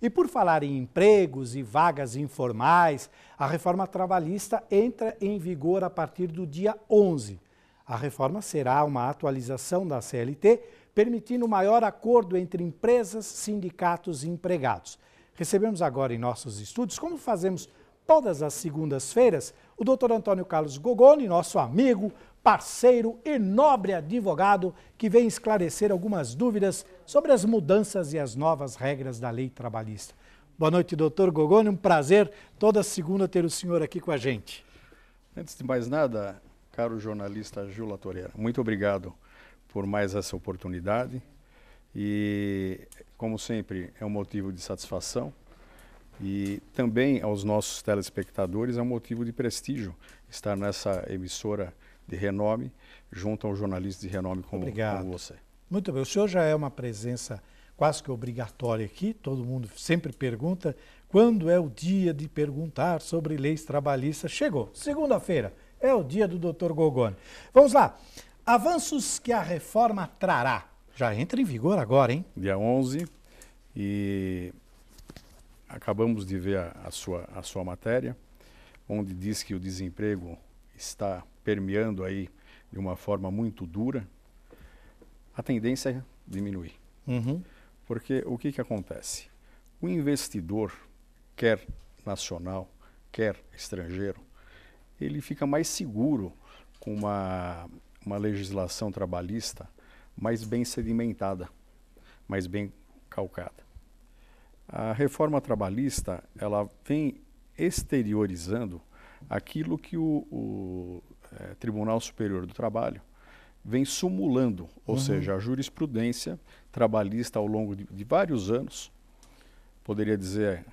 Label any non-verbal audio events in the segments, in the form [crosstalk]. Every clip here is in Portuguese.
E por falar em empregos e vagas informais, a reforma trabalhista entra em vigor a partir do dia 11. A reforma será uma atualização da CLT, permitindo maior acordo entre empresas, sindicatos e empregados. Recebemos agora em nossos estúdios, como fazemos todas as segundas-feiras, o doutor Antônio Carlos Gogoni, nosso amigo, parceiro e nobre advogado, que vem esclarecer algumas dúvidas sobre as mudanças e as novas regras da lei trabalhista. Boa noite, doutor Gogoni. Um prazer toda segunda ter o senhor aqui com a gente. Antes de mais nada, caro jornalista Jula Toreira, muito obrigado por mais essa oportunidade. E, como sempre, é um motivo de satisfação e também aos nossos telespectadores é um motivo de prestígio estar nessa emissora de renome junto a um jornalista de renome como, como você. Muito bem, o senhor já é uma presença quase que obrigatória aqui, todo mundo sempre pergunta quando é o dia de perguntar sobre leis trabalhistas. Chegou, segunda-feira, é o dia do Dr. Gogoni. Vamos lá, avanços que a reforma trará. Já entra em vigor agora, hein? Dia 11 e acabamos de ver a, a sua, a sua matéria, onde diz que o desemprego está permeando aí de uma forma muito dura a tendência é diminuir. Uhum. Porque o que, que acontece? O investidor, quer nacional, quer estrangeiro, ele fica mais seguro com uma, uma legislação trabalhista mais bem sedimentada, mais bem calcada. A reforma trabalhista ela vem exteriorizando aquilo que o, o é, Tribunal Superior do Trabalho vem sumulando, ou uhum. seja, a jurisprudência trabalhista ao longo de, de vários anos, poderia dizer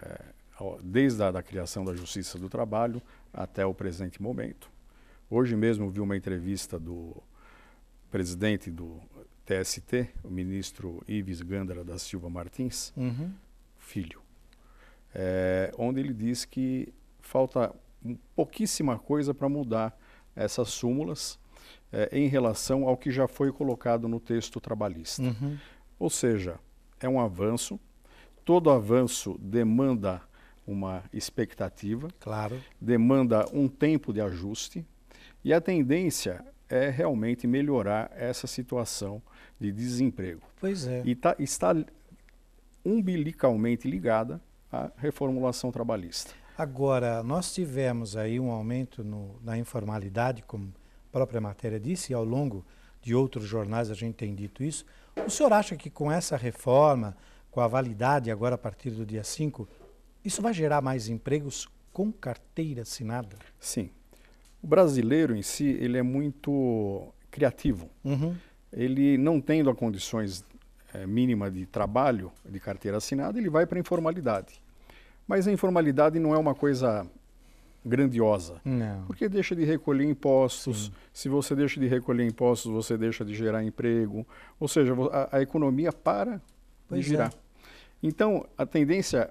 é, desde a da criação da Justiça do Trabalho até o presente momento. Hoje mesmo vi uma entrevista do presidente do TST, o ministro Ives Gandra da Silva Martins, uhum. filho, é, onde ele diz que falta pouquíssima coisa para mudar essas súmulas é, em relação ao que já foi colocado no texto trabalhista. Uhum. Ou seja, é um avanço. Todo avanço demanda uma expectativa, claro. demanda um tempo de ajuste e a tendência é realmente melhorar essa situação de desemprego. Pois é. E tá, está umbilicalmente ligada à reformulação trabalhista. Agora, nós tivemos aí um aumento no, na informalidade, como própria matéria disse, e ao longo de outros jornais a gente tem dito isso, o senhor acha que com essa reforma, com a validade agora a partir do dia 5, isso vai gerar mais empregos com carteira assinada? Sim. O brasileiro em si, ele é muito criativo. Uhum. Ele não tendo as condições é, eh, mínima de trabalho, de carteira assinada, ele vai para a informalidade. Mas a informalidade não é uma coisa grandiosa. Não. Porque deixa de recolher impostos. Sim. Se você deixa de recolher impostos, você deixa de gerar emprego. Ou seja, a, a economia para pois de é. girar. É. Então, a tendência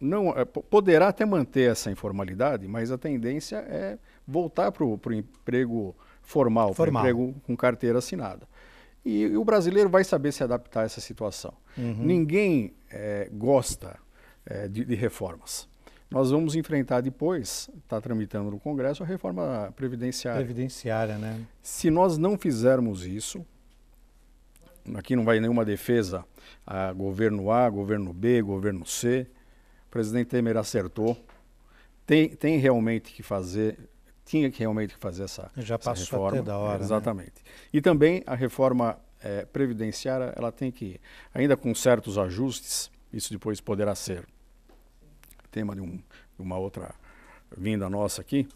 não é, poderá até manter essa informalidade, mas a tendência é voltar para o emprego formal, formal. emprego com carteira assinada. E, e, o brasileiro vai saber se adaptar a essa situação. Uhum. Ninguém é, gosta é, de, de reformas. Nós vamos enfrentar depois, está tramitando no Congresso, a reforma previdenciária. Previdenciária, né? Se nós não fizermos isso, aqui não vai nenhuma defesa a governo A, governo B, governo C. O presidente Temer acertou. Tem, tem realmente que fazer, tinha que realmente fazer essa, Já essa passou Até da hora. Né? exatamente. Né? E também a reforma é, previdenciária, ela tem que, ainda com certos ajustes, isso depois poderá ser tema de, um, de uma outra vinda nossa aqui,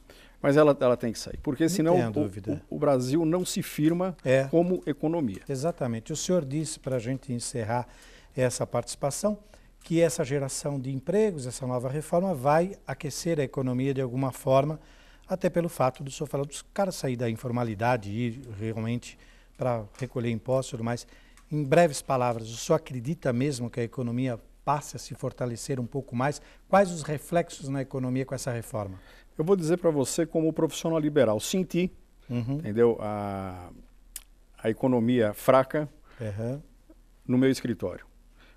mas ela, ela tem que sair, porque senão o, o, o, Brasil não se firma é. como economia. Exatamente. O senhor disse, para a gente encerrar essa participação, que essa geração de empregos, essa nova reforma, vai aquecer a economia de alguma forma, até pelo fato do senhor falar dos caras sair da informalidade e ir realmente para recolher impostos e tudo mais. Em breves palavras, o senhor acredita mesmo que a economia passe a se fortalecer um pouco mais? Quais os reflexos na economia com essa reforma? Eu vou dizer para você, como profissional liberal, senti, uhum. entendeu? A, a economia fraca uhum. no meu escritório.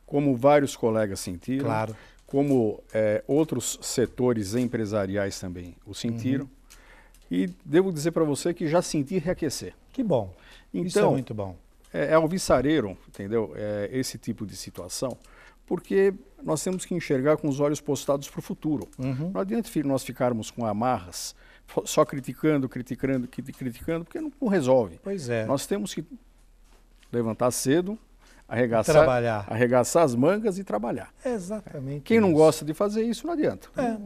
Como vários colegas sentiram, claro. como é, outros setores empresariais também o sentiram. Uhum. E devo dizer para você que já senti reaquecer. Que bom. Então, Isso é então, muito bom. É, é alvissareiro, entendeu? É, esse tipo de situação porque nós temos que enxergar com os olhos postados para o futuro. Uhum. Não adianta nós ficarmos com amarras, só criticando, criticando, criticando, porque não, não resolve. Pois é. Nós temos que levantar cedo, arregaçar, trabalhar. arregaçar as mangas e trabalhar. Exatamente. Quem isso. não gosta de fazer isso, não adianta. É.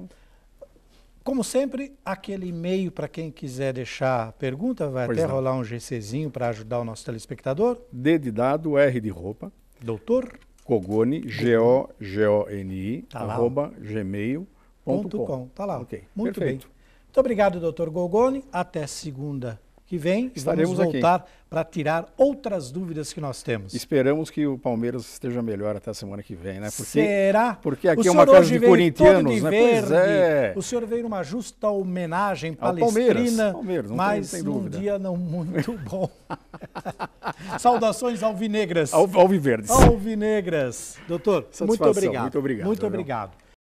Como sempre, aquele e-mail para quem quiser deixar pergunta, vai pois até não. rolar um GCzinho para ajudar o nosso telespectador. D de dado, R de roupa. Doutor Cogoni, G-O-G-O-N-I, tá arroba gmail.com. Tá lá. Okay. Muito Perfeito. bem. Muito obrigado, doutor Gogoni. Até segunda que vem estaremos vamos voltar para tirar outras dúvidas que nós temos. Esperamos que o Palmeiras esteja melhor até a semana que vem, né? Porque, Será? Porque aqui é uma casa de corintianos, de né? Verde. Pois é. O senhor veio numa justa homenagem palestrina, Palmeiras, Palmeiras, não mas tem, tem dia não muito [laughs] bom. [laughs] Saudações alvinegras. Al, alviverdes. Alvinegras. Doutor, muito obrigado. Muito obrigado. Muito obrigado.